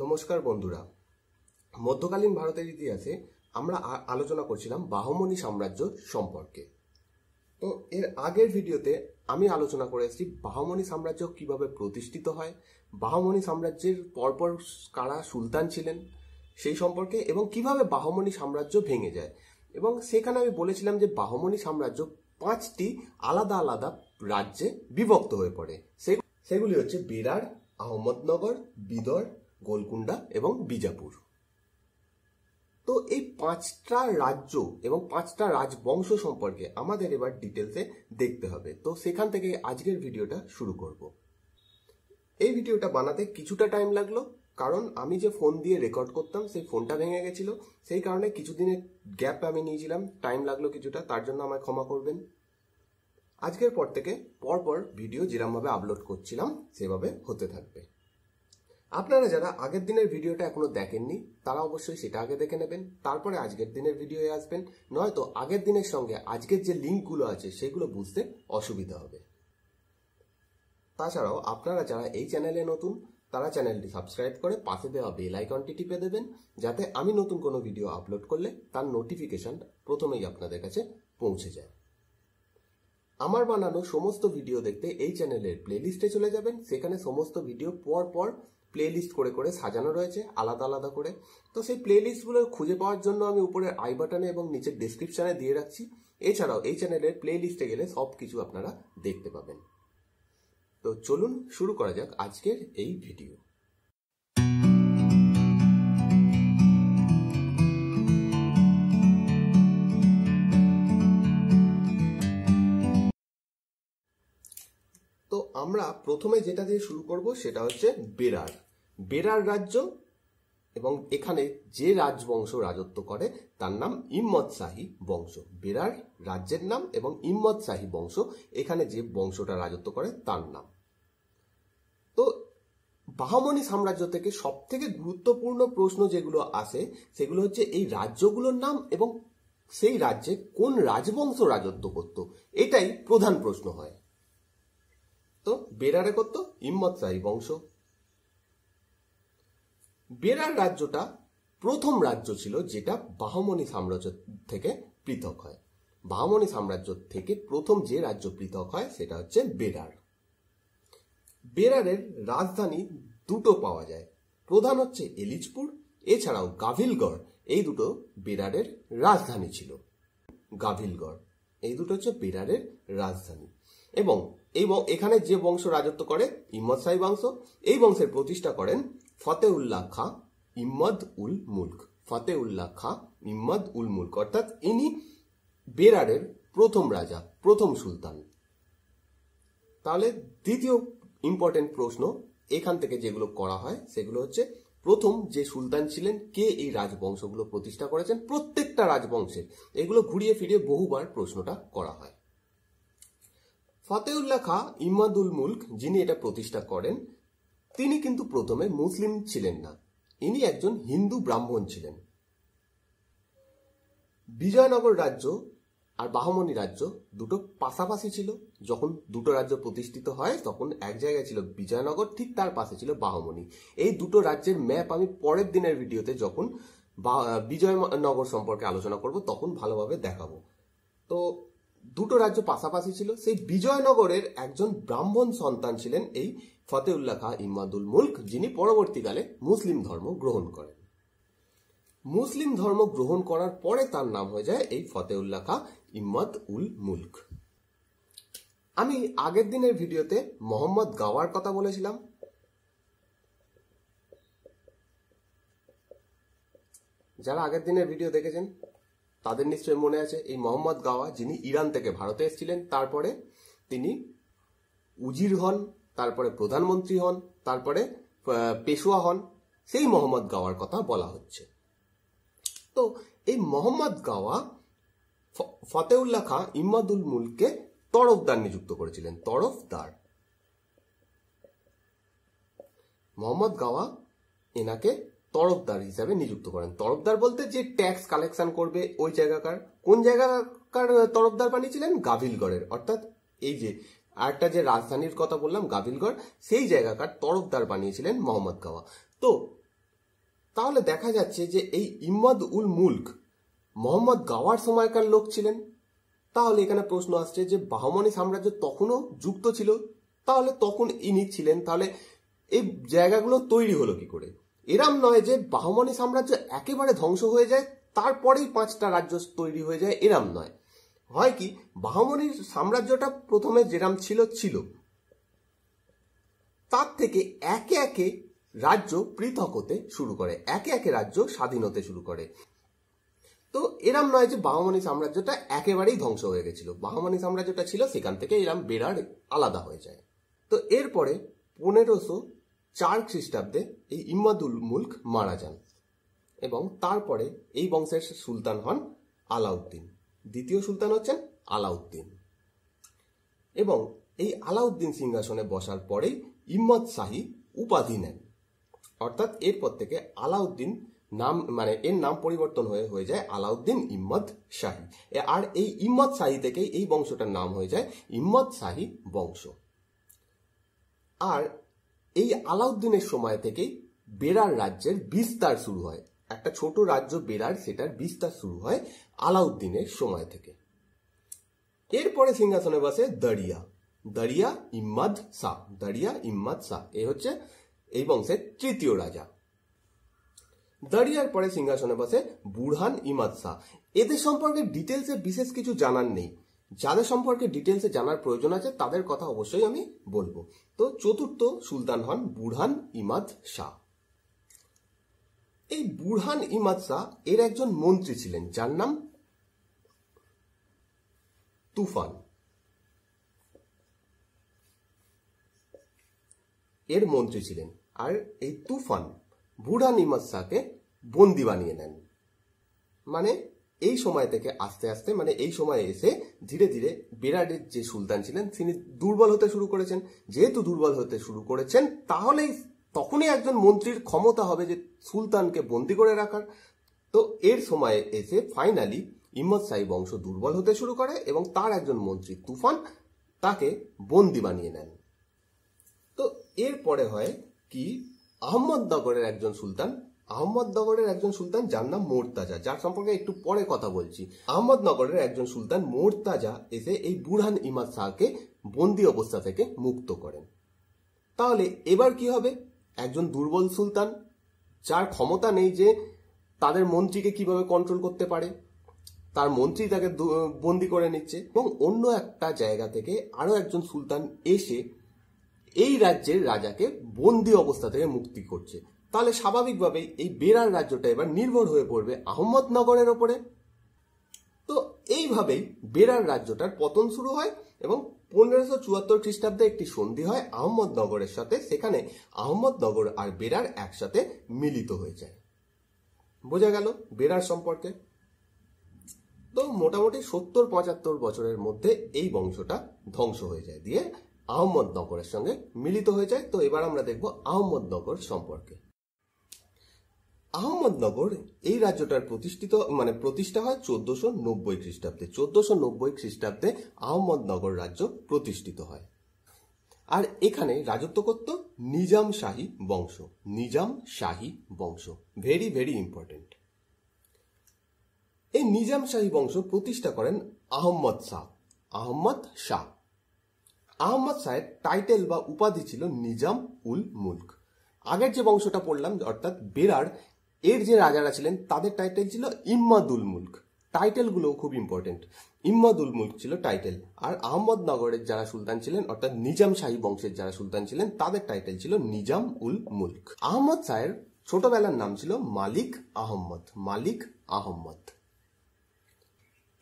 নমস্কার বন্ধুরা মধ্যকালীন ভারতের ইতিহাসে আমরা আলোচনা করছিলাম বাহমনি সাম্রাজ্য সম্পর্কে তো এর আগের ভিডিওতে আমি আলোচনা করে এসেছি বাহমনি সাম্রাজ্য কিভাবে প্রতিষ্ঠিত হয় বাহমনি সাম্রাজ্যের পরপর কারা সুলতান ছিলেন সেই সম্পর্কে এবং কিভাবে বাহমনি সাম্রাজ্য ভেঙে যায় এবং সেখানে আমি বলেছিলাম যে বাহমনি সাম্রাজ্য পাঁচটি আলাদা আলাদা রাজ্যে বিভক্ত হয়ে পড়ে সেগুলি হচ্ছে বিরার আহমদনগর বিদর গোলকুন্ডা এবং বিজাপুর তো এই পাঁচটা রাজ্য এবং পাঁচটা রাজবংশ সম্পর্কে আমাদের এবার ডিটেলসে দেখতে হবে তো সেখান থেকে আজকের ভিডিওটা শুরু করব এই ভিডিওটা বানাতে কিছুটা টাইম লাগলো কারণ আমি যে ফোন দিয়ে রেকর্ড করতাম সেই ফোনটা ভেঙে গেছিল সেই কারণে কিছুদিনের গ্যাপ আমি নিয়েছিলাম টাইম লাগলো কিছুটা তার জন্য আমায় ক্ষমা করবেন আজকের পর থেকে পরপর ভিডিও যেরমভাবে আপলোড করছিলাম সেভাবে হতে থাকবে আপনারা যারা আগের দিনের ভিডিওটা এখনো দেখেননি তারা অবশ্যই সেটা আগে দেখে নেবেন তারপরে আজকের দিনের ভিডিও আসবেন নয়তো আগের দিনের সঙ্গে আজকের যে লিঙ্কগুলো আছে সেগুলো বুঝতে অসুবিধা হবে তাছাড়াও আপনারা যারা এই চ্যানেলে নতুন তারা চ্যানেলটি সাবস্ক্রাইব করে পাশে দেওয়া বেল আইকনটি টিপে দেবেন যাতে আমি নতুন কোনো ভিডিও আপলোড করলে তার নোটিফিকেশন প্রথমেই আপনাদের কাছে পৌঁছে যায় আমার বানানো সমস্ত ভিডিও দেখতে এই চ্যানেলের প্লেলিস্টে চলে যাবেন সেখানে সমস্ত ভিডিও পর পর প্লে লিস্ট করে করে সাজানো রয়েছে আলাদা আলাদা করে তো সেই প্লে লিস্টগুলো খুঁজে পাওয়ার জন্য আমি উপরে আই বাটনে এবং নিচের ডিসক্রিপশানে দিয়ে রাখছি এছাড়াও এই চ্যানেলের প্লে লিস্টে গেলে সব কিছু আপনারা দেখতে পাবেন তো চলুন শুরু করা যাক আজকের এই ভিডিও তো আমরা প্রথমে যেটা দিয়ে শুরু করব সেটা হচ্ছে বেরার বেরার রাজ্য এবং এখানে যে রাজবংশ রাজত্ব করে তার নাম ইম্মদ শাহী বংশ বেরার রাজ্যের নাম এবং ইম্মদ শাহী বংশ এখানে যে বংশটা রাজত্ব করে তার নাম তো বাহমনি সাম্রাজ্য থেকে সব থেকে গুরুত্বপূর্ণ প্রশ্ন যেগুলো আসে সেগুলো হচ্ছে এই রাজ্যগুলোর নাম এবং সেই রাজ্যে কোন রাজবংশ রাজত্ব করত এটাই প্রধান প্রশ্ন হয় তো বেরারে করত ইম্মত রাই বংশ বেরার রাজ্যটা প্রথম রাজ্য ছিল যেটা বাহমনি সাম্রাজ্য থেকে পৃথক হয় বাহমনি সাম্রাজ্য থেকে প্রথম যে রাজ্য পৃথক হয় সেটা হচ্ছে বেরার বেরারের রাজধানী দুটো পাওয়া যায় প্রধান হচ্ছে এলিজপুর এছাড়াও গাভিলগড় এই দুটো বেরারের রাজধানী ছিল গাভিলগড় এই দুটো হচ্ছে বেরারের রাজধানী এবং এই এখানে যে বংশ রাজত্ব করে ইম্মদ সাহি বংশ এই বংশের প্রতিষ্ঠা করেন ফতে উল্লাহ খা ইম্মদ উল মুল্ক ফতে উল্লাহ খা ইম্মদ উল মুল্ক অর্থাৎ ইনি বেরারের প্রথম রাজা প্রথম সুলতান তাহলে দ্বিতীয় ইম্পর্টেন্ট প্রশ্ন এখান থেকে যেগুলো করা হয় সেগুলো হচ্ছে প্রথম যে সুলতান ছিলেন কে এই রাজবংশগুলো প্রতিষ্ঠা করেছেন প্রত্যেকটা রাজবংশের এগুলো ঘুরিয়ে ফিরিয়ে বহুবার প্রশ্নটা করা হয় ফতেউল্লাহ খা ইমাদুল মুল্ক যিনি এটা প্রতিষ্ঠা করেন তিনি কিন্তু প্রথমে মুসলিম ছিলেন না ইনি একজন হিন্দু ব্রাহ্মণ ছিলেন বিজয়নগর রাজ্য আর বাহমনি রাজ্য দুটো পাশাপাশি ছিল যখন দুটো রাজ্য প্রতিষ্ঠিত হয় তখন এক জায়গায় ছিল বিজয়নগর ঠিক তার পাশে ছিল বাহমনি এই দুটো রাজ্যের ম্যাপ আমি পরের দিনের ভিডিওতে যখন বিজয়নগর সম্পর্কে আলোচনা করব তখন ভালোভাবে দেখাবো তো দুটো রাজ্য পাশাপাশি ছিল সেই বিজয়নগরের একজন ব্রাহ্মণ সন্তান ছিলেন এই ফতেউল্লাহ খা ইমাদুল মুল্ক যিনি পরবর্তীকালে মুসলিম ধর্ম গ্রহণ করেন মুসলিম ধর্ম গ্রহণ করার পরে তার নাম হয়ে যায় এই ফতেউল্লাহ খা ইম্মাদ উল মুল্ক আমি আগের দিনের ভিডিওতে মোহাম্মদ গাওয়ার কথা বলেছিলাম যারা আগের দিনের ভিডিও দেখেছেন তাদের নিশ্চয়ই মনে আছে এই মোহাম্মদ গাওয়া যিনি ইরান থেকে ভারতে এসেছিলেন তারপরে তিনি উজির হন তারপরে প্রধানমন্ত্রী হন তারপরে পেশোয়া হন সেই মোহাম্মদ গাওয়ার কথা বলা হচ্ছে তো এই মোহাম্মদ গাওয়া ফতেউল্লাহ খাঁ ইম্মাদুল মুলকে তরফদার নিযুক্ত করেছিলেন তরফদার মোহাম্মদ গাওয়া এনাকে তরফদার হিসাবে নিযুক্ত করেন তরফদার বলতে যে ট্যাক্স কালেকশন করবে ওই জায়গাকার কোন জায়গাকার তরফদার বানিয়েছিলেন গাভিলগড়ের অর্থাৎ এই যে আরেকটা যে রাজধানীর কথা বললাম গাভিলগড় সেই জায়গাকার তরফদার বানিয়েছিলেন মোহাম্মদ গাওয়া তো তাহলে দেখা যাচ্ছে যে এই ইম্মদ উল মুল্ক মোহাম্মদ গাওয়ার সময়কার লোক ছিলেন তাহলে এখানে প্রশ্ন আসছে যে বাহমানি সাম্রাজ্য তখনও যুক্ত ছিল তাহলে তখন ইনি ছিলেন তাহলে এই জায়গাগুলো তৈরি হলো কি করে এরাম নয় যে বাহমানি সাম্রাজ্য একেবারে ধ্বংস হয়ে যায় তারপরেই পাঁচটা রাজ্য তৈরি হয়ে যায় এরাম নয় হয় কি বাহমনির সাম্রাজ্যটা প্রথমে যেরাম ছিল ছিল তার থেকে একে একে রাজ্য পৃথক হতে শুরু করে একে একে রাজ্য স্বাধীন হতে শুরু করে তো এরাম নয় যে বাহমানি সাম্রাজ্যটা একেবারেই ধ্বংস হয়ে গেছিল বাহমানি সাম্রাজ্যটা ছিল সেখান থেকে এরাম বেরার আলাদা হয়ে যায় তো এরপরে পনেরোশো চার খ্রিস্টাব্দে এই ইম্মাদুল মুলক মারা যান এবং তারপরে এই বংশের সুলতান হন আলাউদ্দিন দ্বিতীয় সুলতান হচ্ছেন আলাউদ্দিন এবং এই আলাউদ্দিন সিংহাসনে বসার পরেই ইম্মদ শাহী উপাধি নেন অর্থাৎ এরপর থেকে আলাউদ্দিন নাম মানে এর নাম পরিবর্তন হয়ে হয়ে যায় আলাউদ্দিন ইম্মদ শাহী আর এই ইম্মদ শাহী থেকেই এই বংশটার নাম হয়ে যায় ইম্মদ শাহী বংশ আর এই আলাউদ্দিনের সময় থেকেই বেরার রাজ্যের বিস্তার শুরু হয় একটা ছোট রাজ্য বেরার সেটার বিস্তার শুরু হয় আলাউদ্দিনের সময় থেকে এরপরে সিংহাসনে বসে দরিয়া দরিয়া ইম্মাদ শাহ দরিয়া ইম্মাদ শাহ এ হচ্ছে এই বংশের তৃতীয় রাজা দরিয়ার পরে সিংহাসনে বসে বুরহান ইমাদ শাহ এদের সম্পর্কে ডিটেলসে বিশেষ কিছু জানার নেই যাদের সম্পর্কে ডিটেলসে জানার প্রয়োজন আছে তাদের কথা অবশ্যই আমি বলবো তো চতুর্থ সুলতান হন বুরহান ইমাদ শাহ এই বুরহান ইমাদ শাহ এর একজন মন্ত্রী ছিলেন যার নাম তুফান এর মন্ত্রী ছিলেন আর এই তুফান বুরহান ইমাদ শাহকে বন্দি বানিয়ে নেন মানে এই সময় থেকে আস্তে আস্তে মানে এই সময়ে এসে ধীরে ধীরে বিরাটের যে সুলতান ছিলেন তিনি দুর্বল হতে শুরু করেছেন যেহেতু দুর্বল হতে শুরু করেছেন তাহলেই তখনই একজন মন্ত্রীর ক্ষমতা হবে যে সুলতানকে বন্দি করে রাখার তো এর সময়ে এসে ফাইনালি ইম্মদ সাহি বংশ দুর্বল হতে শুরু করে এবং তার একজন মন্ত্রী তুফান তাকে বন্দি বানিয়ে নেন তো এরপরে হয় কি আহমদনগরের একজন সুলতান আহমদনগরের একজন সুলতান যার নাম মোর্তাজা যার সম্পর্কে একটু পরে কথা বলছি আহমদনগরের একজন সুলতান মোর্তাজা এসে এই বুরহান ইমাদ শাহকে বন্দি অবস্থা থেকে মুক্ত করেন তাহলে এবার কি হবে একজন দুর্বল সুলতান যার ক্ষমতা নেই যে তাদের মন্ত্রীকে কিভাবে কন্ট্রোল করতে পারে তার মন্ত্রী তাকে বন্দি করে নিচ্ছে এবং অন্য একটা জায়গা থেকে আরও একজন সুলতান এসে এই রাজ্যের রাজাকে বন্দি অবস্থা থেকে মুক্তি করছে তাহলে স্বাভাবিকভাবেই এই বেরার রাজ্যটা এবার নির্ভর হয়ে পড়বে আহমদনগরের ওপরে তো এইভাবেই বেরার রাজ্যটার পতন শুরু হয় এবং পনেরোশো চুয়াত্তর খ্রিস্টাব্দে একটি সন্ধি হয় আহমদনগরের সাথে সেখানে আহমদনগর আর বেরার একসাথে মিলিত হয়ে যায় বোঝা গেল বেরার সম্পর্কে তো মোটামুটি সত্তর পঁচাত্তর বছরের মধ্যে এই বংশটা ধ্বংস হয়ে যায় দিয়ে আহমদনগরের সঙ্গে মিলিত হয়ে যায় তো এবার আমরা দেখব আহমদনগর সম্পর্কে আহমদনগর এই রাজ্যটার প্রতিষ্ঠিত মানে প্রতিষ্ঠা হয় চোদ্দশো নব্বই খ্রিস্টাব্দে চোদ্দশো নব্বই খ্রিস্টাব্দে আহমদনগর রাজ্য প্রতিষ্ঠিত হয় আর এখানে রাজত্ব করত নিজাম শাহী বংশ নিজাম শাহী বংশ ভেরি ভেরি ইম্পর্টেন্ট এই নিজাম শাহী বংশ প্রতিষ্ঠা করেন আহম্মদ শাহ আহম্মদ শাহ আহম্মদ শাহের টাইটেল বা উপাধি ছিল নিজাম উল মুলক আগের যে বংশটা পড়লাম অর্থাৎ বেরার এর যে রাজারা ছিলেন তাদের টাইটেল ছিল ইম্মাদুল মুল্ক টাইটেলগুলো খুব ইম্পর্টেন্ট ইম্মাদুল মুল্ক ছিল টাইটেল আর আহমদনগরের যারা সুলতান ছিলেন অর্থাৎ নিজাম শাহী বংশের যারা সুলতান ছিলেন তাদের টাইটেল ছিল নিজাম উল মুল্ক আহমদ শাহের ছোটবেলার নাম ছিল মালিক আহম্মদ মালিক আহম্মদ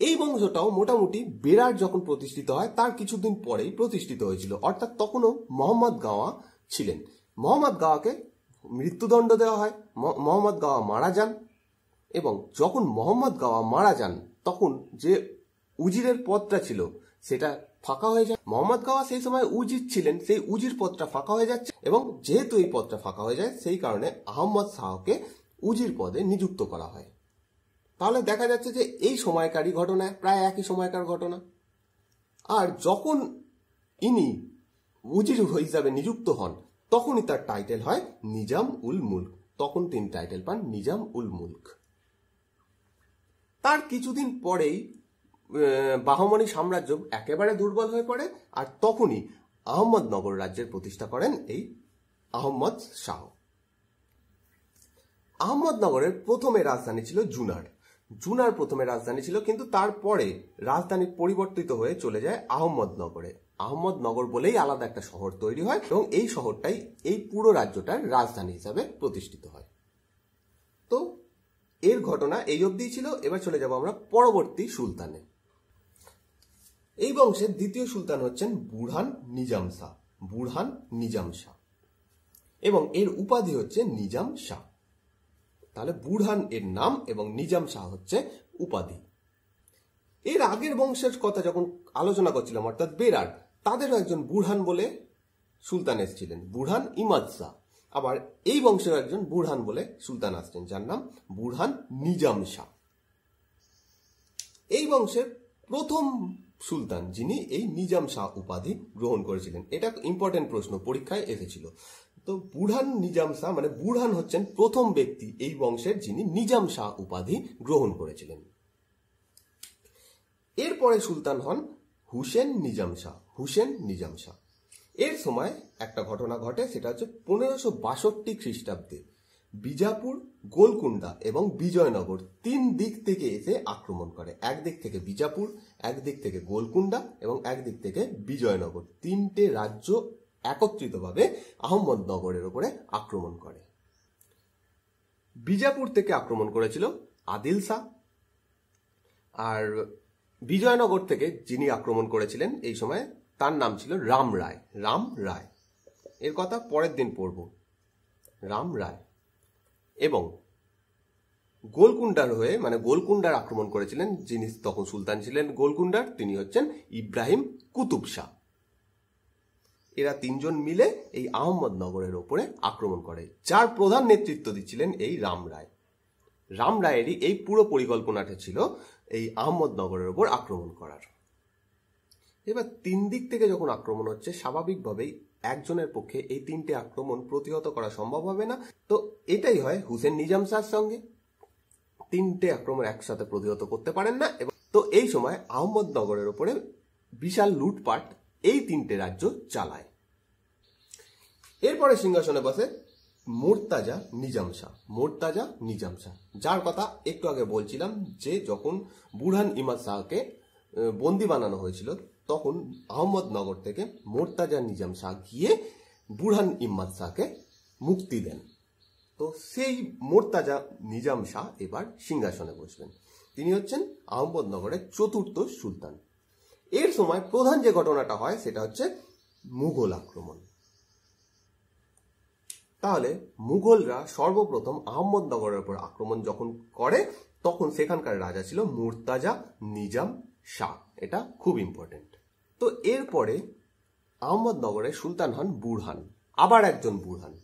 এই বংশটাও মোটামুটি বেরার যখন প্রতিষ্ঠিত হয় তার কিছুদিন পরেই প্রতিষ্ঠিত হয়েছিল অর্থাৎ তখনও মোহাম্মদ গাওয়া ছিলেন মোহাম্মদ গাওয়াকে মৃত্যুদণ্ড দেওয়া হয় মোহাম্মদ গাওয়া মারা যান এবং যখন মোহাম্মদ গাওয়া মারা যান তখন যে উজিরের পদটা ছিল সেটা ফাঁকা হয়ে যায় মোহাম্মদ গাওয়া সেই সময় উজির ছিলেন সেই উজির পদটা ফাঁকা হয়ে যাচ্ছে এবং যেহেতু এই পদটা ফাঁকা হয়ে যায় সেই কারণে আহম্মদ শাহকে উজির পদে নিযুক্ত করা হয় তাহলে দেখা যাচ্ছে যে এই সময়কারী ঘটনায় প্রায় একই সময়কার ঘটনা আর যখন ইনি উজির হিসাবে নিযুক্ত হন তখনই তার টাইটেল হয় নিজাম উল মুল্ক তখন তিনি টাইটেল পান নিজাম উল মুল্ক তার কিছুদিন পরেই বাহমানি সাম্রাজ্য একেবারে দুর্বল হয়ে পড়ে আর তখনই আহমদনগর রাজ্যের প্রতিষ্ঠা করেন এই আহমদ শাহ আহমদনগরের প্রথমে রাজধানী ছিল জুনার জুনার প্রথমে রাজধানী ছিল কিন্তু তারপরে রাজধানী পরিবর্তিত হয়ে চলে যায় আহমদনগরে আহমদনগর বলেই আলাদা একটা শহর তৈরি হয় এবং এই শহরটাই এই পুরো রাজ্যটার রাজধানী হিসাবে প্রতিষ্ঠিত হয় তো এর ঘটনা এই অবধিই ছিল এবার চলে যাব আমরা পরবর্তী সুলতানে এই বংশের দ্বিতীয় সুলতান হচ্ছেন বুরহান নিজাম শাহ বুরহান নিজাম শাহ এবং এর উপাধি হচ্ছে নিজাম শাহ তাহলে বুরহান এর নাম এবং নিজাম শাহ হচ্ছে উপাধি এর আগের বংশের কথা যখন আলোচনা করছিলাম অর্থাৎ বেরাট তাদেরও একজন বুরহান বলে সুলতান এসেছিলেন বুরহান ইমাদ শাহ আবার এই বংশের একজন বুরহান বলে সুলতান আসছেন যার নাম বুরহান নিজাম শাহ এই বংশের প্রথম সুলতান যিনি এই নিজাম শাহ উপাধি গ্রহণ করেছিলেন এটা ইম্পর্টেন্ট প্রশ্ন পরীক্ষায় এসেছিল তো বুরহান নিজাম শাহ মানে বুরহান হচ্ছেন প্রথম ব্যক্তি এই বংশের যিনি নিজাম শাহ উপাধি গ্রহণ করেছিলেন এরপরে সুলতান হন হুসেন নিজাম শাহ হুসেন নিজাম শাহ এর সময় একটা ঘটনা ঘটে সেটা হচ্ছে পনেরোশো বাষট্টি খ্রিস্টাব্দে বিজাপুর গোলকুন্ডা এবং বিজয়নগর তিন দিক থেকে এসে আক্রমণ করে একদিক থেকে বিজাপুর একদিক থেকে গোলকুন্ডা এবং একদিক থেকে বিজয়নগর তিনটে রাজ্য একত্রিতভাবে আহমদনগরের ওপরে আক্রমণ করে বিজাপুর থেকে আক্রমণ করেছিল আদিল শাহ আর বিজয়নগর থেকে যিনি আক্রমণ করেছিলেন এই সময় তার নাম ছিল রাম রায় রাম রায় এর কথা পরের দিন পড়ব রাম রায় এবং গোলকুন্ডার হয়ে মানে গোলকুন্ডার আক্রমণ করেছিলেন যিনি তখন সুলতান ছিলেন গোলকুন্ডার তিনি হচ্ছেন ইব্রাহিম কুতুব শাহ এরা তিনজন মিলে এই আহমদনগরের ওপরে আক্রমণ করে যার প্রধান নেতৃত্ব দিচ্ছিলেন এই রাম রায় রাম রায়েরই এই পুরো পরিকল্পনাটা ছিল এই আহমদনগরের ওপর আক্রমণ করার এবার তিন দিক থেকে যখন আক্রমণ হচ্ছে স্বাভাবিকভাবেই একজনের পক্ষে এই তিনটে আক্রমণ প্রতিহত করা সম্ভব হবে না তো এটাই হয় হুসেন নিজাম শাহর সঙ্গে তিনটে আক্রমণ একসাথে প্রতিহত করতে পারেন না এবং তো এই সময় আহমদনগরের ওপরে বিশাল লুটপাট এই তিনটে রাজ্য চালায় এরপরে সিংহাসনে বসে মোর্তাজা নিজাম শাহ মোর্তাজা নিজাম শাহ যার কথা একটু আগে বলছিলাম যে যখন বুরহান ইমাদ শাহকে বন্দি বানানো হয়েছিল তখন আহমদনগর থেকে মোর্তাজা নিজাম শাহ গিয়ে বুরহান ইম্মাদ শাহকে মুক্তি দেন তো সেই মোর্তাজা নিজাম শাহ এবার সিংহাসনে বসবেন তিনি হচ্ছেন আহমদনগরের চতুর্থ সুলতান এর সময় প্রধান যে ঘটনাটা হয় সেটা হচ্ছে মুঘল আক্রমণ তাহলে মুঘলরা সর্বপ্রথম আহমদনগরের উপর আক্রমণ যখন করে তখন সেখানকার রাজা ছিল মুর্তাজা নিজাম শাহ এটা খুব ইম্পর্টেন্ট তো এরপরে আহমদনগরে সুলতান হন বুরহান আবার একজন বুরহান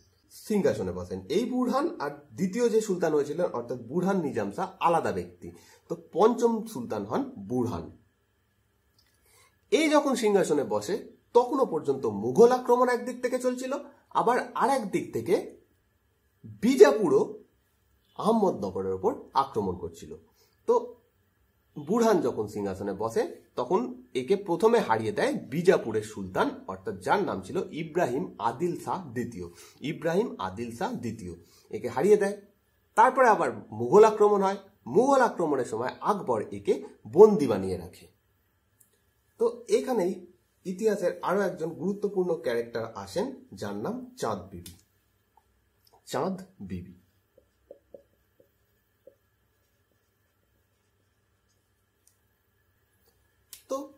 সিংহাসনে বসেন এই বুরহান আর দ্বিতীয় যে সুলতান হয়েছিলেন অর্থাৎ বুরহান নিজামসা আলাদা ব্যক্তি তো পঞ্চম সুলতান হন বুরহান এই যখন সিংহাসনে বসে তখনও পর্যন্ত মুঘল আক্রমণ একদিক থেকে চলছিল আবার আর দিক থেকে বিজাপুরও আহমদনগরের ওপর আক্রমণ করছিল তো বুরহান যখন সিংহাসনে বসে তখন একে প্রথমে হারিয়ে দেয় বিজাপুরের সুলতান অর্থাৎ যার নাম ছিল ইব্রাহিম আদিল শাহ দ্বিতীয় ইব্রাহিম আদিল শাহ দ্বিতীয় একে হারিয়ে দেয় তারপরে আবার মুঘল আক্রমণ হয় মুঘল আক্রমণের সময় আকবর একে বন্দি বানিয়ে রাখে তো এখানেই ইতিহাসের আরও একজন গুরুত্বপূর্ণ ক্যারেক্টার আসেন যার নাম চাঁদ বিবি চাঁদ বিবি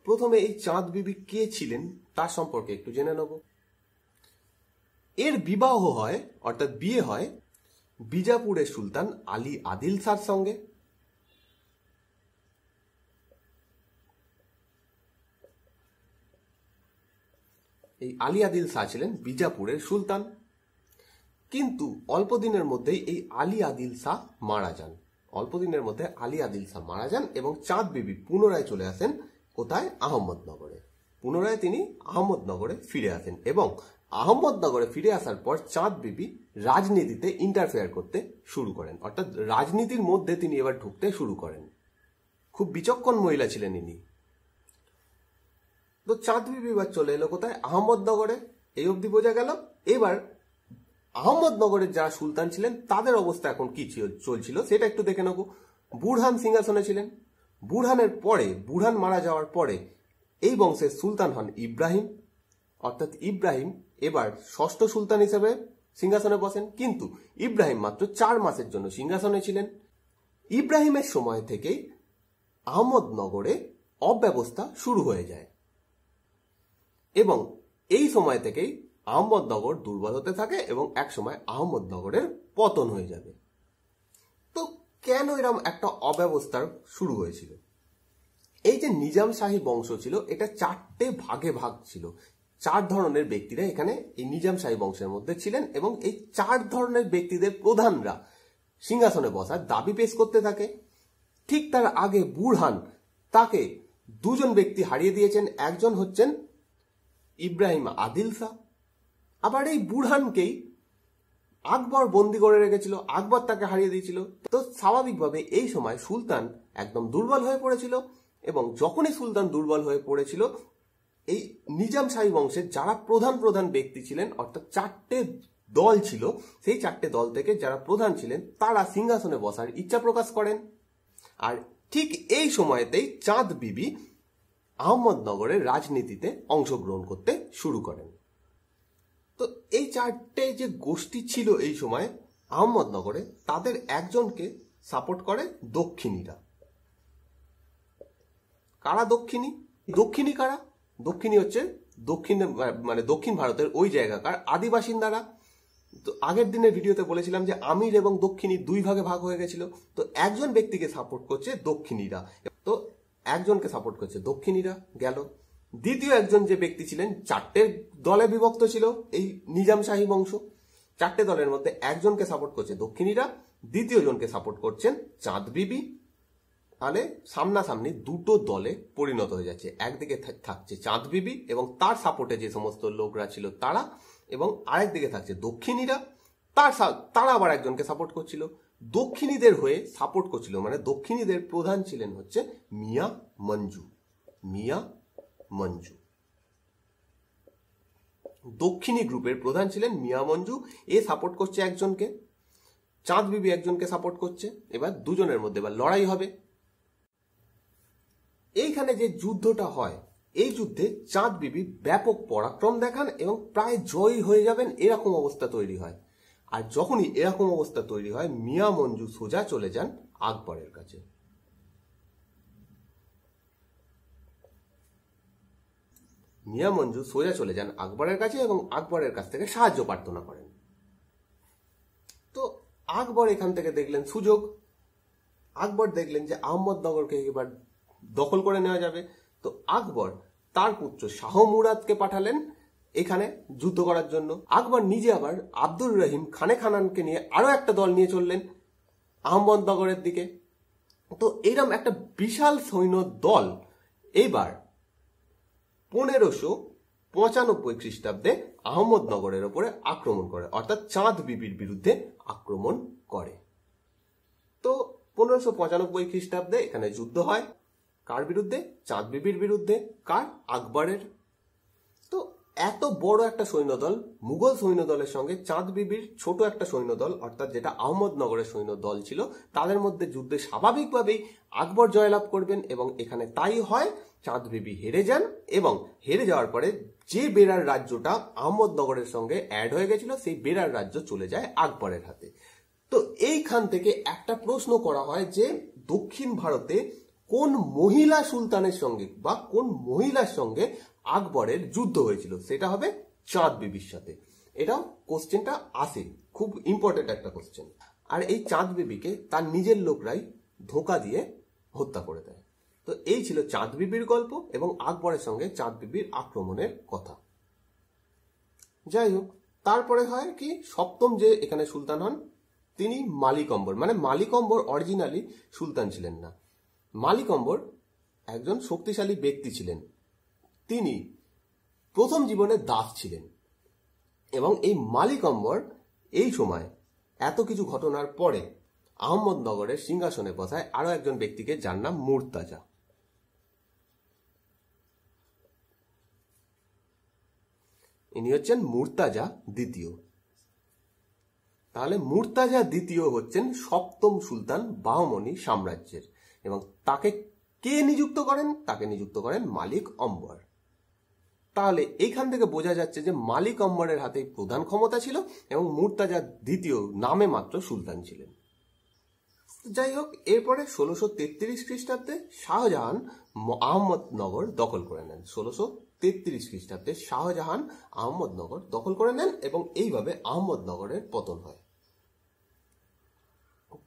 প্রথমে এই চাঁদ বিবি কে ছিলেন তার সম্পর্কে একটু জেনে নেব এর বিবাহ হয় অর্থাৎ বিয়ে হয় বিজাপুরের সুলতান আলী আদিল সার সঙ্গে এই আলী আদিল শাহ ছিলেন বিজাপুরের সুলতান কিন্তু অল্প দিনের মধ্যেই এই আলী আদিল শাহ মারা যান অল্প দিনের মধ্যে আলী আদিল শাহ মারা যান এবং চাঁদ বিবি পুনরায় চলে আসেন কোথায় আহমদনগরে পুনরায় তিনি আহমদনগরে ফিরে আসেন এবং আহমদনগরে ফিরে আসার পর চাঁদ বিবি রাজনীতিতে ইন্টারফেয়ার করতে শুরু করেন অর্থাৎ রাজনীতির মধ্যে তিনি এবার ঢুকতে শুরু করেন খুব বিচক্ষণ মহিলা ছিলেন ইনি তো চাঁদ বিবি এবার চলে এলো কোথায় আহমদনগরে এই অবধি বোঝা গেল এবার আহমদনগরের যারা সুলতান ছিলেন তাদের অবস্থা এখন কি চলছিল সেটা একটু দেখে নেব বুরহান সিংহাসনে ছিলেন বুরহানের পরে বুরহান মারা যাওয়ার পরে এই বংশের সুলতান হন ইব্রাহিম অর্থাৎ ইব্রাহিম এবার ষষ্ঠ সুলতান হিসেবে সিংহাসনে বসেন কিন্তু ইব্রাহিম মাত্র চার মাসের জন্য সিংহাসনে ছিলেন ইব্রাহিমের সময় থেকেই আহমদনগরে অব্যবস্থা শুরু হয়ে যায় এবং এই সময় থেকেই আহমদনগর দুর্বল হতে থাকে এবং একসময় আহমদনগরের পতন হয়ে যাবে কেন এরম একটা অব্যবস্থার শুরু হয়েছিল এই যে নিজাম শাহী বংশ ছিল এটা চারটে ভাগে ভাগ ছিল চার ধরনের ব্যক্তিরা এখানে এই নিজাম শাহী বংশের মধ্যে ছিলেন এবং এই চার ধরনের ব্যক্তিদের প্রধানরা সিংহাসনে বসার দাবি পেশ করতে থাকে ঠিক তার আগে বুরহান তাকে দুজন ব্যক্তি হারিয়ে দিয়েছেন একজন হচ্ছেন ইব্রাহিম আদিল শাহ আবার এই বুরহানকেই আকবর বন্দি করে রেখেছিল আকবর তাকে হারিয়ে দিয়েছিল তো স্বাভাবিকভাবে এই সময় সুলতান একদম দুর্বল হয়ে পড়েছিল এবং যখনই সুলতান দুর্বল হয়ে পড়েছিল এই নিজাম সাহি বংশের যারা প্রধান প্রধান ব্যক্তি ছিলেন অর্থাৎ চারটে দল ছিল সেই চারটে দল থেকে যারা প্রধান ছিলেন তারা সিংহাসনে বসার ইচ্ছা প্রকাশ করেন আর ঠিক এই সময়তেই চাঁদ বিবি আহমদনগরের রাজনীতিতে অংশগ্রহণ করতে শুরু করেন তো এই চারটে যে গোষ্ঠী ছিল এই সময় আহমদনগরে তাদের একজনকে সাপোর্ট করে দক্ষিণীরা কারা দক্ষিণী দক্ষিণী কারা দক্ষিণী হচ্ছে দক্ষিণ মানে দক্ষিণ ভারতের ওই জায়গাকার আদিবাসিন্দারা তো আগের দিনের ভিডিওতে বলেছিলাম যে আমির এবং দক্ষিণী দুই ভাগে ভাগ হয়ে গেছিল তো একজন ব্যক্তিকে সাপোর্ট করছে দক্ষিণীরা তো একজনকে সাপোর্ট করছে দক্ষিণীরা গেল দ্বিতীয় একজন যে ব্যক্তি ছিলেন চারটে দলে বিভক্ত ছিল এই নিজামশাহী বংশ চারটে দলের মধ্যে একজনকে সাপোর্ট করছে দক্ষিণীরা দ্বিতীয় জনকে সাপোর্ট করছেন চাঁদ বিবি তাহলে মানে সামনাসামনি দুটো দলে পরিণত হয়ে যাচ্ছে একদিকে থাকছে চাঁদ বিবি এবং তার সাপোর্টে যে সমস্ত লোকরা ছিল তারা এবং আরেক দিকে থাকছে দক্ষিণীরা তার তারা আবার একজনকে সাপোর্ট করছিল দক্ষিণীদের হয়ে সাপোর্ট করছিল মানে দক্ষিণীদের প্রধান ছিলেন হচ্ছে মিয়া মঞ্জু মিয়া মঞ্জু দক্ষিণী গ্রুপের প্রধান ছিলেন মিয়া মঞ্জু এ সাপোর্ট করছে একজনকে চাঁদ বিবি একজনকে সাপোর্ট করছে এবার দুজনের মধ্যে এবার লড়াই হবে এইখানে যে যুদ্ধটা হয় এই যুদ্ধে চাঁদ বিবি ব্যাপক পরাক্রম দেখান এবং প্রায় জয়ী হয়ে যাবেন এরকম অবস্থা তৈরি হয় আর যখনই এরকম অবস্থা তৈরি হয় মিয়া মঞ্জু সোজা চলে যান আকবরের কাছে মিয়া মঞ্জু সোজা চলে যান আকবরের কাছে এবং আকবরের কাছ থেকে সাহায্য প্রার্থনা করেন তো আকবর এখান থেকে দেখলেন সুযোগ আকবর দেখলেন যে আহমদনগরকে এবার দখল করে নেওয়া যাবে তো আকবর তার পুত্র শাহ মুরাদকে পাঠালেন এখানে যুদ্ধ করার জন্য আকবর নিজে আবার আব্দুর রহিম খানে খানানকে নিয়ে আরও একটা দল নিয়ে চললেন আহমদনগরের দিকে তো এইরকম একটা বিশাল সৈন্য দল এইবার পনেরোশো পঁচানব্বই খ্রিস্টাব্দে আহমদনগরের ওপরে আক্রমণ করে অর্থাৎ চাঁদ বিবির বিরুদ্ধে আক্রমণ করে তো পনেরোশো পঁচানব্বই খ্রিস্টাব্দে এখানে যুদ্ধ হয় কার বিরুদ্ধে চাঁদ বিবির বিরুদ্ধে কার আকবরের তো এত বড় একটা সৈন্যদল মুঘল সৈন্যদলের সঙ্গে চাঁদ বিবির ছোট একটা সৈন্যদল অর্থাৎ যেটা আহমদনগরের সৈন্যদল ছিল তাদের মধ্যে যুদ্ধে স্বাভাবিকভাবেই আকবর জয়লাভ করবেন এবং এখানে তাই হয় চাঁদ বেবি হেরে যান এবং হেরে যাওয়ার পরে যে বেরার রাজ্যটা আহমদনগরের সঙ্গে অ্যাড হয়ে গেছিল সেই বেরার রাজ্য চলে যায় আকবরের হাতে তো এইখান থেকে একটা প্রশ্ন করা হয় যে দক্ষিণ ভারতে কোন মহিলা সুলতানের সঙ্গে বা কোন মহিলার সঙ্গে আকবরের যুদ্ধ হয়েছিল সেটা হবে চাঁদ বিবির সাথে এটাও কোশ্চেনটা আসে খুব ইম্পর্টেন্ট একটা কোশ্চেন আর এই চাঁদ বিবিকে তার নিজের লোকরাই ধোকা দিয়ে হত্যা করে দেয় তো এই ছিল চাঁদ বিবির গল্প এবং আকবরের সঙ্গে চাঁদ বিবির আক্রমণের কথা যাই হোক তারপরে হয় কি সপ্তম যে এখানে সুলতান হন তিনি মালিকম্বর মানে মালিকম্বর অরিজিনালি সুলতান ছিলেন না মালিকম্বর একজন শক্তিশালী ব্যক্তি ছিলেন তিনি প্রথম জীবনে দাস ছিলেন এবং এই মালিকম্বর এই সময় এত কিছু ঘটনার পরে আহমদনগরের সিংহাসনে বসায় আরও একজন ব্যক্তিকে যার নাম মুর্তাজা ইনি হচ্ছেন মুরতাজা দ্বিতীয় তাহলে মুরতাজা দ্বিতীয় হচ্ছেন সপ্তম সুলতান বাহমনি সাম্রাজ্যের এবং তাকে কে নিযুক্ত করেন তাকে নিযুক্ত করেন মালিক অম্বর তাহলে এখান থেকে বোঝা যাচ্ছে যে মালিক অম্বরের হাতে প্রধান ক্ষমতা ছিল এবং মুরতাজা দ্বিতীয় নামে মাত্র সুলতান ছিলেন যাই হোক এরপরে ষোলোশো তেত্রিশ খ্রিস্টাব্দে শাহজাহান আহমদনগর দখল করে নেন ষোলোশো তেত্রিশ খ্রিস্টাব্দে শাহজাহান আহমদনগর দখল করে নেন এবং এইভাবে আহমদনগরের পতন হয়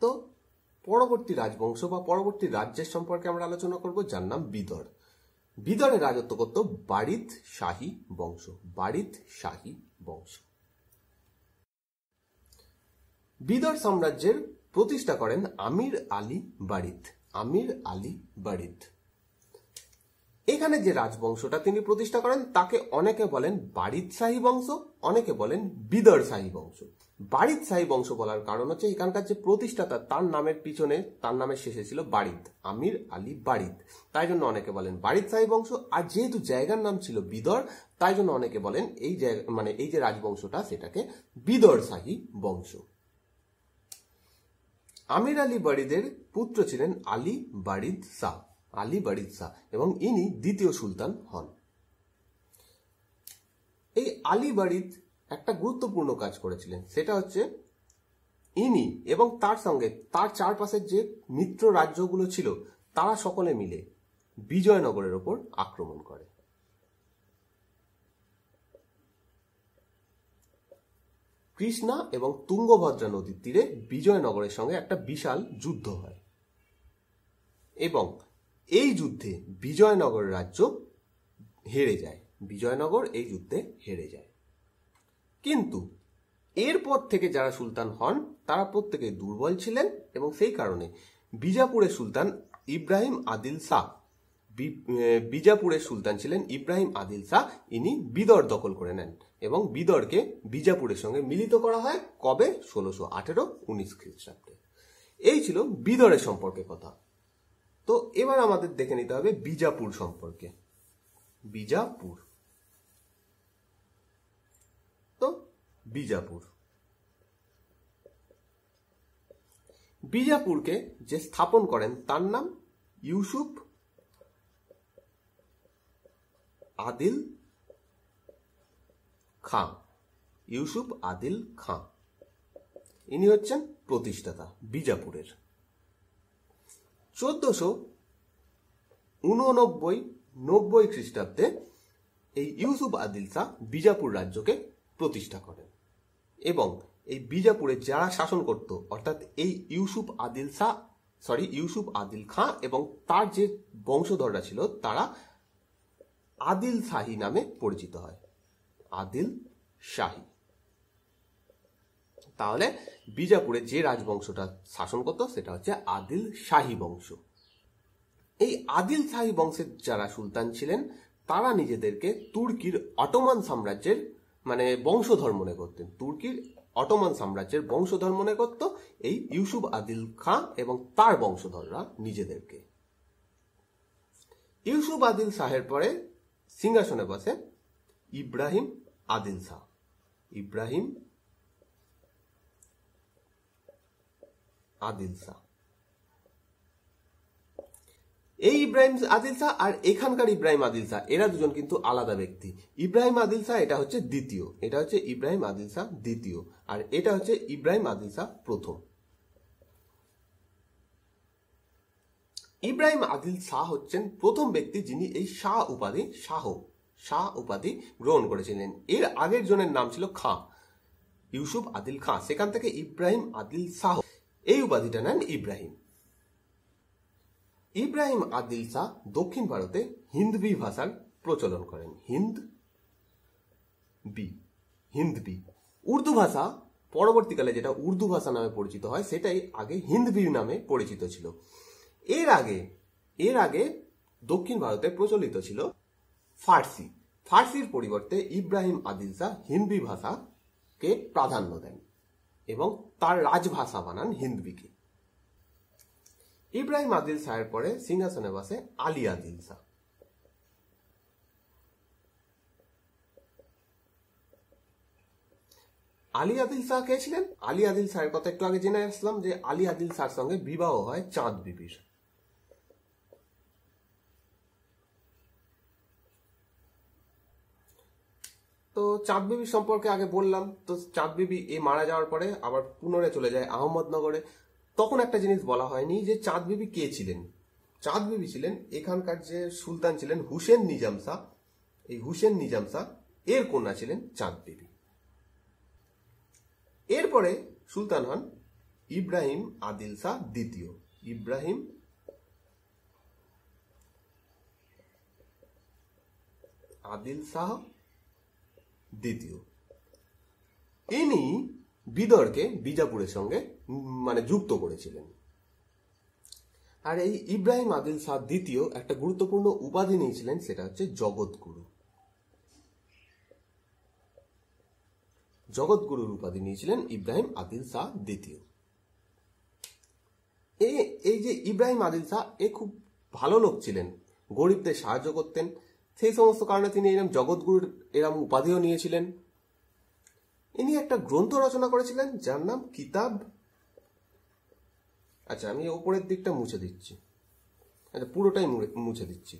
তো পরবর্তী রাজবংশ বা পরবর্তী রাজ্যের সম্পর্কে আমরা আলোচনা করব যার নাম বিদর বিদরের রাজত্ব করত বাড়িত শাহী বংশ বারিত শাহী বংশ বিদর সাম্রাজ্যের প্রতিষ্ঠা করেন আমির আলী বাড়িত আমির আলী বাড়িত এখানে যে রাজবংশটা তিনি প্রতিষ্ঠা করেন তাকে অনেকে বলেন বাড়িত শাহী বংশ অনেকে বলেন বিদর শাহী বংশ বাড়িত শাহী বংশ বলার কারণ হচ্ছে এখানকার যে প্রতিষ্ঠাতা তার নামের পিছনে তার নামের শেষে ছিল বাড়িত আমির আলী বাড়িত তাই জন্য অনেকে বলেন বাড়িত শাহী বংশ আর যেহেতু জায়গার নাম ছিল বিদর তাই জন্য অনেকে বলেন এই জায়গা মানে এই যে রাজবংশটা সেটাকে বিদর শাহী বংশ আমির আলী বাড়িদের পুত্র ছিলেন আলী বাড়িদ শাহ আলী বাড়িদ শাহ এবং ইনি দ্বিতীয় সুলতান হন এই আলী বাড়িদ একটা গুরুত্বপূর্ণ কাজ করেছিলেন সেটা হচ্ছে ইনি এবং তার সঙ্গে তার চারপাশের যে মিত্র রাজ্যগুলো ছিল তারা সকলে মিলে বিজয়নগরের ওপর আক্রমণ করে কৃষ্ণা এবং তুঙ্গভদ্রা নদীর তীরে বিজয়নগরের সঙ্গে একটা বিশাল যুদ্ধ হয় এবং এই যুদ্ধে বিজয়নগর রাজ্য হেরে যায় বিজয়নগর এই যুদ্ধে হেরে যায় কিন্তু এরপর থেকে যারা সুলতান হন তারা প্রত্যেকে দুর্বল ছিলেন এবং সেই কারণে বিজাপুরের সুলতান ইব্রাহিম আদিল শাহ বিজাপুরের সুলতান ছিলেন ইব্রাহিম আদিল শাহ ইনি বিদর দখল করে নেন এবং বিদরকে বিজাপুরের সঙ্গে মিলিত করা হয় কবে ষোলোশো আঠেরো উনিশ খ্রিস্টাব্দে এই ছিল বিদরের সম্পর্কে কথা তো এবার আমাদের দেখে নিতে হবে বিজাপুর সম্পর্কে বিজাপুর তো বিজাপুর বিজাপুরকে যে স্থাপন করেন তার নাম ইউসুফ আদিল খাঁ ইউসুফ আদিল খাঁ ইনি হচ্ছেন প্রতিষ্ঠাতা বিজাপুরের চোদ্দশো উননব্বই নব্বই খ্রিস্টাব্দে এই ইউসুফ আদিল শাহ বিজাপুর রাজ্যকে প্রতিষ্ঠা করেন এবং এই বিজাপুরে যারা শাসন করত অর্থাৎ এই ইউসুফ আদিল শাহ সরি ইউসুফ আদিল খাঁ এবং তার যে বংশধররা ছিল তারা আদিল শাহী নামে পরিচিত হয় আদিল শাহী তাহলে বিজাপুরে যে রাজবংশটা শাসন করত সেটা হচ্ছে আদিল শাহী বংশ এই আদিল শাহী বংশের যারা সুলতান ছিলেন তারা নিজেদেরকে তুর্কির অটোমান সাম্রাজ্যের মানে বংশধর মনে করতেন তুর্কির অটোমান সাম্রাজ্যের বংশধর মনে করত এই ইউসুফ আদিল খাঁ এবং তার বংশধররা নিজেদেরকে ইউসুফ আদিল শাহের পরে সিংহাসনে বসে ইব্রাহিম আদিল শাহ ইব্রাহিম আদিল শাহ এই ইব্রাহিম আদিল শাহ আর এখানকার ইব্রাহিম আদিল শাহ এরা দুজন কিন্তু আলাদা ব্যক্তি ইব্রাহিম আদিল শাহ এটা হচ্ছে দ্বিতীয় এটা হচ্ছে ইব্রাহিম আদিল শাহ দ্বিতীয় আর এটা হচ্ছে ইব্রাহিম আদিল শাহ প্রথম ইব্রাহিম আদিল শাহ হচ্ছেন প্রথম ব্যক্তি যিনি এই শাহ উপাধি শাহ শাহ উপাধি গ্রহণ করেছিলেন এর আগের জনের নাম ছিল খাঁ ইউসুফ আদিল খাঁ সেখান থেকে ইব্রাহিম আদিল শাহ এই উপাধিটা নেন ইব্রাহিম ইব্রাহিম আদিল শাহ দক্ষিণ ভারতে হিন্দবি ভাষার প্রচলন করেন হিন্দ বি হিন্দবি উর্দু ভাষা পরবর্তীকালে যেটা উর্দু ভাষা নামে পরিচিত হয় সেটাই আগে হিন্দবি নামে পরিচিত ছিল এর আগে এর আগে দক্ষিণ ভারতে প্রচলিত ছিল ফার্সি ফার্সির পরিবর্তে ইব্রাহিম শাহ হিন্দি ভাষাকে প্রাধান্য দেন এবং তার রাজভাষা বানান হিন্দবিকে ইব্রাহিম আদিল শাহের পরে সিংহাসনে বসে আলী আদিল শাহ আলী আদিল শাহ কে ছিলেন আলী আদিল শাহের কথা একটু আগে জেনে আসলাম যে আলী আদিল শাহর সঙ্গে বিবাহ হয় চাঁদ বিবির তো চাঁদ বিবি সম্পর্কে আগে বললাম তো চাঁদ বিবি এই মারা যাওয়ার পরে আবার পুনরায় চলে যায় আহমদনগরে তখন একটা জিনিস বলা হয়নি যে চাঁদ বিবি কে ছিলেন চাঁদ বিবি ছিলেন এখানকার যে সুলতান ছিলেন হুসেন নিজাম শাহ এই হুসেন নিজাম শাহ এর কন্যা ছিলেন চাঁদ বিবি এরপরে সুলতান হন ইব্রাহিম আদিল শাহ দ্বিতীয় ইব্রাহিম আদিল শাহ দ্বিতীয় ইনি বিদরকে বিজাপুরের সঙ্গে মানে যুক্ত করেছিলেন আর এই ইব্রাহিম আদিল শাহ দ্বিতীয় একটা গুরুত্বপূর্ণ উপাধি নিয়েছিলেন সেটা হচ্ছে জগৎগুরু জগৎগুরুর উপাধি নিয়েছিলেন ইব্রাহিম আদিল শাহ দ্বিতীয় এই যে ইব্রাহিম আদিল শাহ এ খুব ভালো লোক ছিলেন গরিবদের সাহায্য করতেন সেই সমস্ত কারণে তিনি এরম জগৎগুরুর এরম উপাধিও নিয়েছিলেন ইনি একটা গ্রন্থ রচনা করেছিলেন যার নাম কিতাব আচ্ছা আমি ওপরের দিকটা মুছে দিচ্ছি আচ্ছা পুরোটাই মুছে দিচ্ছি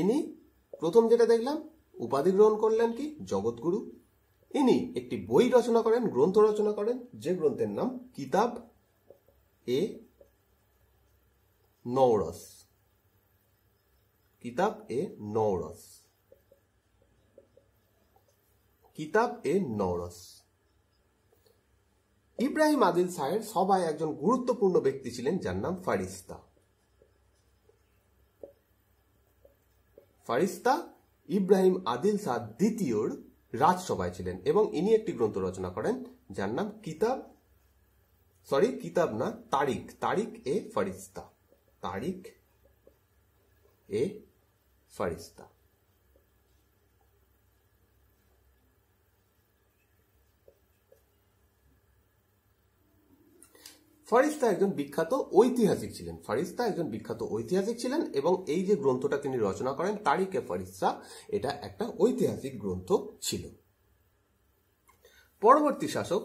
ইনি প্রথম যেটা দেখলাম উপাধি গ্রহণ করলেন কি জগৎগুরু ইনি একটি বই রচনা করেন গ্রন্থ রচনা করেন যে গ্রন্থের নাম কিতাব এ নৌরস কিতাব এ নৌরস কিতাব এ নৌরস ইব্রাহিম আদিল সাহের সবাই একজন গুরুত্বপূর্ণ ব্যক্তি ছিলেন যার নাম ফারিস্তা ফারিস্তা ইব্রাহিম আদিল শাহ দ্বিতীয়র রাজসভায় ছিলেন এবং ইনি একটি গ্রন্থ রচনা করেন যার নাম কিতাব সরি কিতাব না তারিখ তারিখ এ ফারিস্তা তারিখ এ ফারিস্তা ফারিস্তা একজন বিখ্যাত ঐতিহাসিক ছিলেন ফারিস্তা একজন বিখ্যাত ঐতিহাসিক ছিলেন এবং এই যে গ্রন্থটা তিনি রচনা করেন তারিখে ফারিস্তা এটা একটা ঐতিহাসিক গ্রন্থ ছিল পরবর্তী শাসক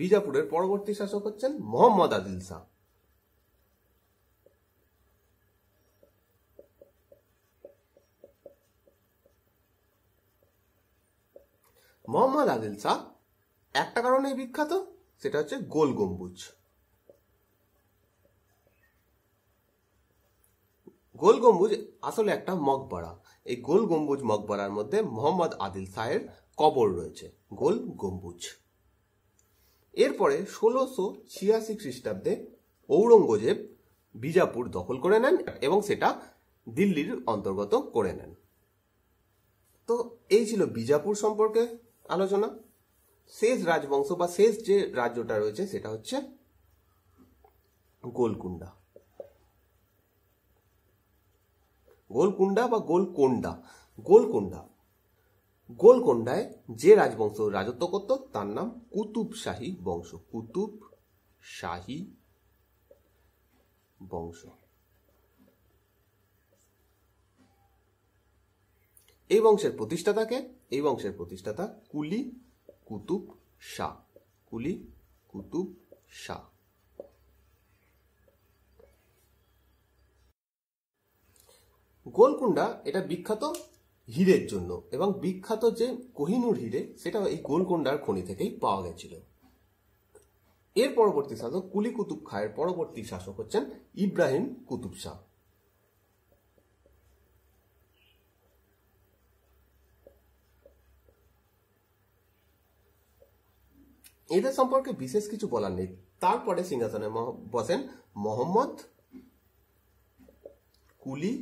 বিজাপুরের পরবর্তী শাসক হচ্ছেন মোহাম্মদ আদিল শাহ মোহাম্মদ আদিল শাহ একটা কারণে বিখ্যাত সেটা হচ্ছে গোল গম্বুজ গোল গম্বুজ আসলে একটা মকবরা এই গোল গম্বুজ মকবরার মধ্যে মোহাম্মদ আদিল শাহের কবর রয়েছে গোল গম্বুজ এরপরে ষোলোশো ছিয়াশি খ্রিস্টাব্দে ঔরঙ্গজেব বিজাপুর দখল করে নেন এবং সেটা দিল্লির অন্তর্গত করে নেন তো এই ছিল বিজাপুর সম্পর্কে আলোচনা শেষ রাজবংশ বা শেষ যে রাজ্যটা রয়েছে সেটা হচ্ছে গোলকুন্ডা গোলকুন্ডা বা গোলকোন্ডা গোলকোন্ডা গোলকোন্ডায় যে রাজবংশ রাজত্ব করত তার নাম কুতুব শাহী বংশ কুতুব শাহী বংশ এই বংশের প্রতিষ্ঠাতাকে এই বংশের প্রতিষ্ঠাতা কুলি কুতুব শাহ কুলি কুতুব শাহ গোলকুন্ডা এটা বিখ্যাত হীরের জন্য এবং বিখ্যাত যে কোহিনুর হীরে সেটা এই গোলকুন্ডার খনি থেকেই পাওয়া গেছিল এর পরবর্তী শাসক কুলি কুতুব খায়ের পরবর্তী শাসক হচ্ছেন ইব্রাহিম কুতুব শাহ এদের সম্পর্কে বিশেষ কিছু বলার নেই তারপরে সিংহাসনে বসেন মোহাম্মদ কুলি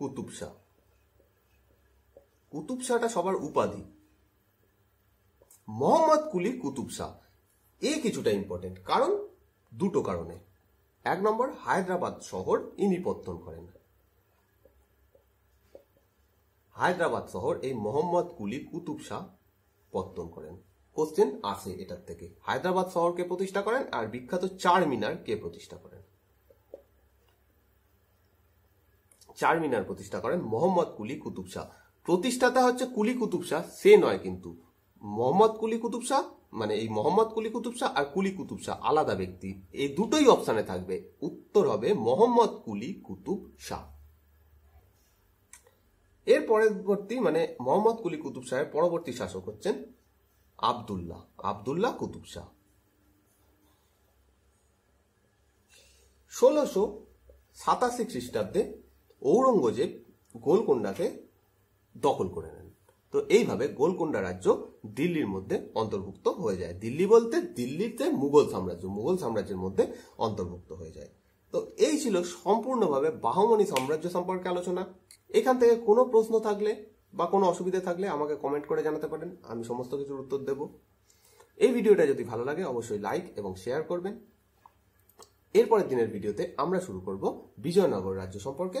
কুতুব শাহ সবার উপাধি মোহাম্মদ কুলি কুতুব শাহ এ কিছুটা ইম্পর্টেন্ট কারণ দুটো কারণে এক নম্বর হায়দ্রাবাদ শহর ইনি পত্তন করেন হায়দ্রাবাদ শহর এই মোহাম্মদ কুলি কুতুব শাহ পত্তন করেন কোশ্চেন আসে এটার থেকে হায়দ্রাবাদ শহরকে প্রতিষ্ঠা করেন আর বিখ্যাত চার মিনার কে প্রতিষ্ঠা করেন চারমিনার প্রতিষ্ঠা করেন মোহাম্মদ কুলি কুতুব শাহ প্রতিষ্ঠাতা হচ্ছে কুলি কুতুব শাহ সে নয় কিন্তু মোহাম্মদ কুলি কুতুব শাহ মানে এই মোহাম্মদ কুলি কুতুব শাহ আর কুলি কুতুব শাহ আলাদা ব্যক্তি এই দুটোই অপশানে থাকবে উত্তর হবে মোহাম্মদ কুলি কুতুব শাহ এর পরবর্তী মানে মোহাম্মদ কুলি কুতুব শাহের পরবর্তী শাসক হচ্ছেন আবদুল্লাহ আবদুল্লাহ কুতুব শাহ ষোলোশো সাতাশি খ্রিস্টাব্দে ঔরঙ্গজেব গোলকোন্ডাকে দখল করে নেন তো এইভাবে গোলকোন্ডা রাজ্য দিল্লির মধ্যে অন্তর্ভুক্ত হয়ে যায় দিল্লি বলতে দিল্লিতে মুঘল সাম্রাজ্য মুঘল সাম্রাজ্যের মধ্যে অন্তর্ভুক্ত হয়ে যায় তো এই ছিল সম্পূর্ণভাবে বাহমনি সাম্রাজ্য সম্পর্কে আলোচনা এখান থেকে কোনো প্রশ্ন থাকলে বা কোনো অসুবিধা থাকলে আমাকে কমেন্ট করে জানাতে পারেন আমি সমস্ত কিছুর উত্তর দেব এই ভিডিওটা যদি ভালো লাগে অবশ্যই লাইক এবং শেয়ার করবেন এরপরের দিনের ভিডিওতে আমরা শুরু করব বিজয়নগর রাজ্য সম্পর্কে